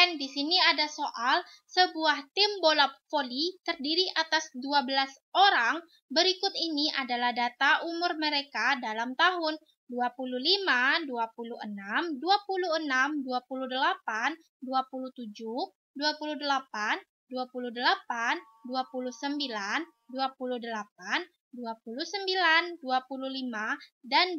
Student, di sini ada soal sebuah tim bola voli terdiri atas 12 orang. Berikut ini adalah data umur mereka dalam tahun 25, 26, 26, 28, 27, 28, 28, 29, 28, 29, 25, dan 26.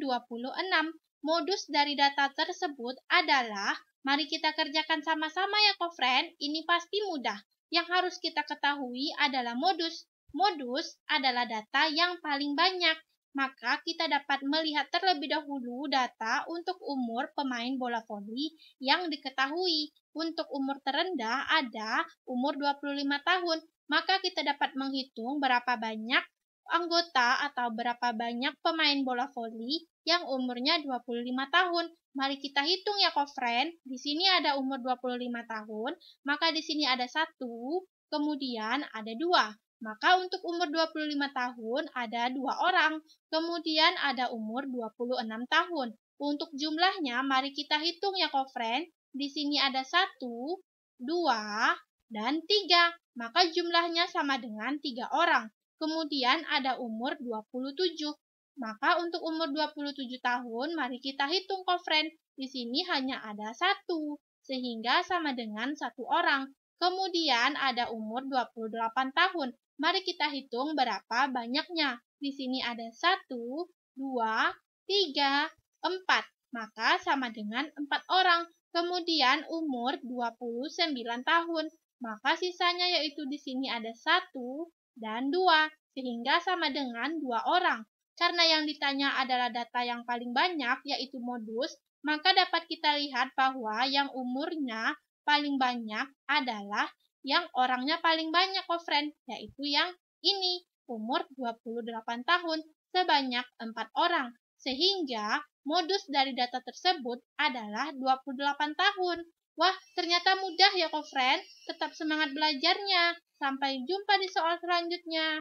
Modus dari data tersebut adalah, mari kita kerjakan sama-sama ya kofren, ini pasti mudah. Yang harus kita ketahui adalah modus. Modus adalah data yang paling banyak. Maka kita dapat melihat terlebih dahulu data untuk umur pemain bola voli yang diketahui. Untuk umur terendah ada umur 25 tahun, maka kita dapat menghitung berapa banyak anggota atau berapa banyak pemain bola voli yang umurnya 25 tahun. Mari kita hitung ya, kofren. Di sini ada umur 25 tahun, maka di sini ada satu, kemudian ada dua. Maka untuk umur 25 tahun ada dua orang, kemudian ada umur 26 tahun. Untuk jumlahnya, mari kita hitung ya, kofren. Di sini ada satu, dua, dan tiga. Maka jumlahnya sama dengan tiga orang. Kemudian ada umur 27. Maka untuk umur 27 tahun, mari kita hitung kofren. Di sini hanya ada satu, sehingga sama dengan satu orang. Kemudian ada umur 28 tahun. Mari kita hitung berapa banyaknya. Di sini ada satu, dua, tiga, empat, Maka sama dengan empat orang. Kemudian umur 29 tahun. Maka sisanya yaitu di sini ada satu dan dua, sehingga sama dengan dua orang. Karena yang ditanya adalah data yang paling banyak, yaitu modus, maka dapat kita lihat bahwa yang umurnya paling banyak adalah yang orangnya paling banyak, oh friend, yaitu yang ini, umur 28 tahun, sebanyak 4 orang. Sehingga modus dari data tersebut adalah 28 tahun. Wah, ternyata mudah ya, friend. Tetap semangat belajarnya. Sampai jumpa di soal selanjutnya.